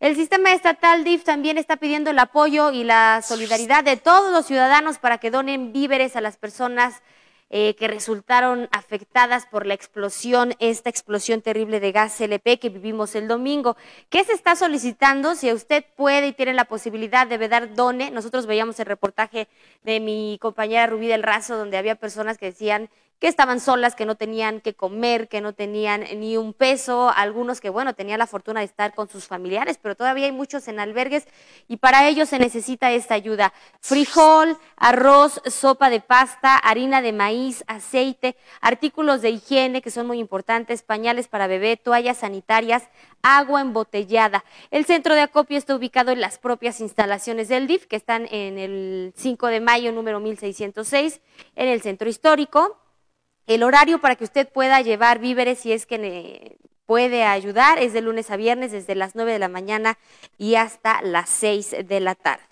El sistema estatal DIF también está pidiendo el apoyo y la solidaridad de todos los ciudadanos para que donen víveres a las personas eh, que resultaron afectadas por la explosión, esta explosión terrible de gas LP que vivimos el domingo. ¿Qué se está solicitando? Si usted puede y tiene la posibilidad de dar done, nosotros veíamos el reportaje de mi compañera Rubí del Razo, donde había personas que decían que estaban solas, que no tenían que comer, que no tenían ni un peso, algunos que, bueno, tenían la fortuna de estar con sus familiares, pero todavía hay muchos en albergues y para ellos se necesita esta ayuda. Frijol, arroz, sopa de pasta, harina de maíz, aceite, artículos de higiene que son muy importantes, pañales para bebé, toallas sanitarias, agua embotellada. El centro de acopio está ubicado en las propias instalaciones del DIF, que están en el 5 de mayo número 1606, en el centro histórico el horario para que usted pueda llevar víveres si es que puede ayudar es de lunes a viernes desde las 9 de la mañana y hasta las 6 de la tarde.